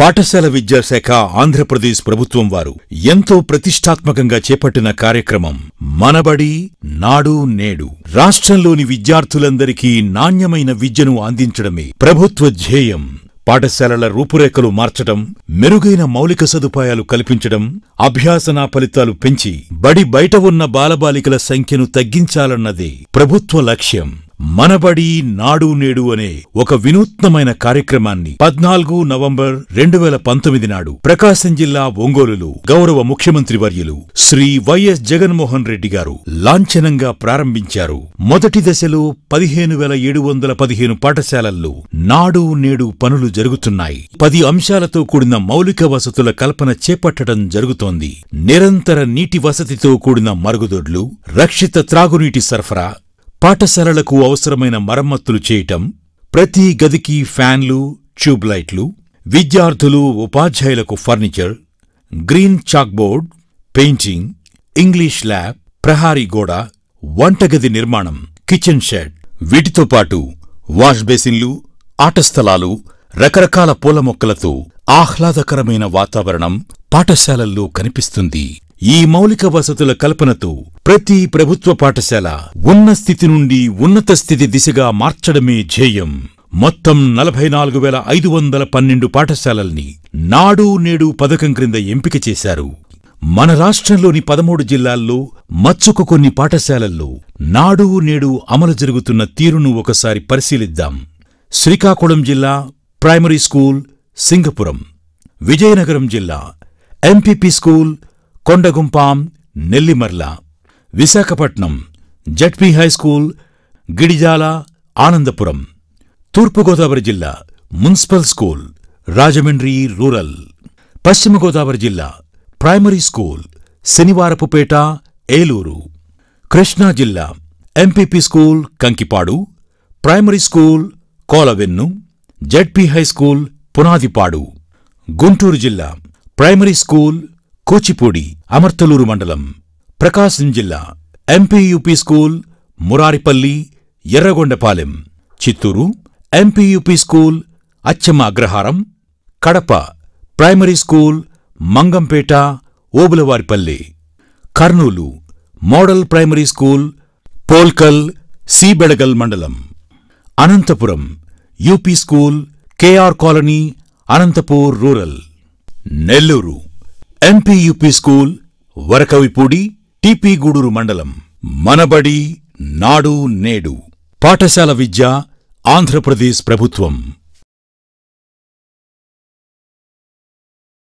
పాఠశాల విద్యాశాఖ ఆంధ్రప్రదేశ్ ప్రభుత్వం వారు ఎంతో ప్రతిష్టాత్మకంగా చేపట్టిన కార్యక్రమం మనబడి నాడు నేడు రాష్ట్రంలోని విద్యార్థులందరికీ నాణ్యమైన విద్యను అందించడమే ప్రభుత్వ ధ్యేయం పాఠశాలల రూపురేఖలు మార్చడం మెరుగైన మౌలిక సదుపాయాలు కల్పించడం అభ్యాసనా ఫలితాలు పెంచి బడి బయట ఉన్న బాలబాలికల సంఖ్యను తగ్గించాలన్నదే ప్రభుత్వ లక్ష్యం మనబడి నాడు నేడు అనే ఒక వినూత్నమైన కార్యక్రమాన్ని పద్నాలుగు నవంబర్ రెండు వేల పంతొమ్మిది నాడు ప్రకాశం జిల్లా ఒంగోలులో గౌరవ ముఖ్యమంత్రి వర్యులు శ్రీ వైఎస్ జగన్మోహన్ రెడ్డి గారు లాంఛనంగా ప్రారంభించారు మొదటి దశలో పదిహేను వేల ఏడు వందల పదిహేను పాఠశాలల్లో నాడు నేడు పనులు జరుగుతున్నాయి పది అంశాలతో కూడిన మౌలిక వసతుల కల్పన చేపట్టడం జరుగుతోంది నిరంతర నీటి వసతితో కూడిన మరుగుదొడ్లు రక్షిత త్రాగునీటి సరఫరా పాఠశాలలకు అవసరమైన మరమ్మతులు చేయటం ప్రతి గదికి ఫ్యాన్లు ట్యూబ్లైట్లు విద్యార్థులు ఉపాధ్యాయులకు furniture green chalkboard painting English lab ప్రహారీ గోడ వంటగది నిర్మాణం కిచెన్ షెడ్ వీటితో పాటు వాష్ బేసిన్లు ఆటస్థలాలు రకరకాల పూల మొక్కలతో ఆహ్లాదకరమైన వాతావరణం పాఠశాలల్లో కనిపిస్తుంది ఈ మౌలిక వసతుల కల్పనతో ప్రతి ప్రభుత్వ పాఠశాల ఉన్న స్థితి నుండి ఉన్నత స్థితి దిశగా మార్చడమే ధ్యేయం మొత్తం నలభై నాలుగు వేల ఐదు వందల పన్నెండు పాఠశాలల్ని నాడు నేడు పథకం క్రింద ఎంపిక చేశారు మన రాష్ట్రంలోని పదమూడు జిల్లాల్లో మచ్చుకు కొన్ని పాఠశాలల్లో నాడు నేడు అమలు జరుగుతున్న తీరును ఒకసారి పరిశీలిద్దాం శ్రీకాకుళం జిల్లా ప్రైమరీ స్కూల్ సింగపురం విజయనగరం జిల్లా MPP school Kondagumpam Nellimarla Visakhapatnam ZP high school Gidijala Anandapuram Thurpu Godavari జిల్లా municipal school Rajahmundry rural Paschima Godavari జిల్లా ప్రైమరీ స్కూల్ శనివారపుపేట ఏలూరు కృష్ణా జిల్లా MPP school Kankipadu primary school Kolavennu ZP high school Punadipadu Guntur జిల్లా ప్రైమరీ స్కూల్ కూచిపూడి అమర్తలూరు మండలం ప్రకాశం జిల్లా MPUP school Muraripalli Yerragondapalem Chittoor MPUP school Achamma Agraharam Kadapa primary school Mangampeta Obulavaripalli Kurnool model primary school Polkal C Bedagal mandal Anantapuram UP school KR colony Anantapur rural Nellore MPUP school Varakavipudi Gudur mandal Manabadi నాడు నేడు పాఠశాల విద్య ఆంధ్రప్రదేశ్ ప్రభుత్వం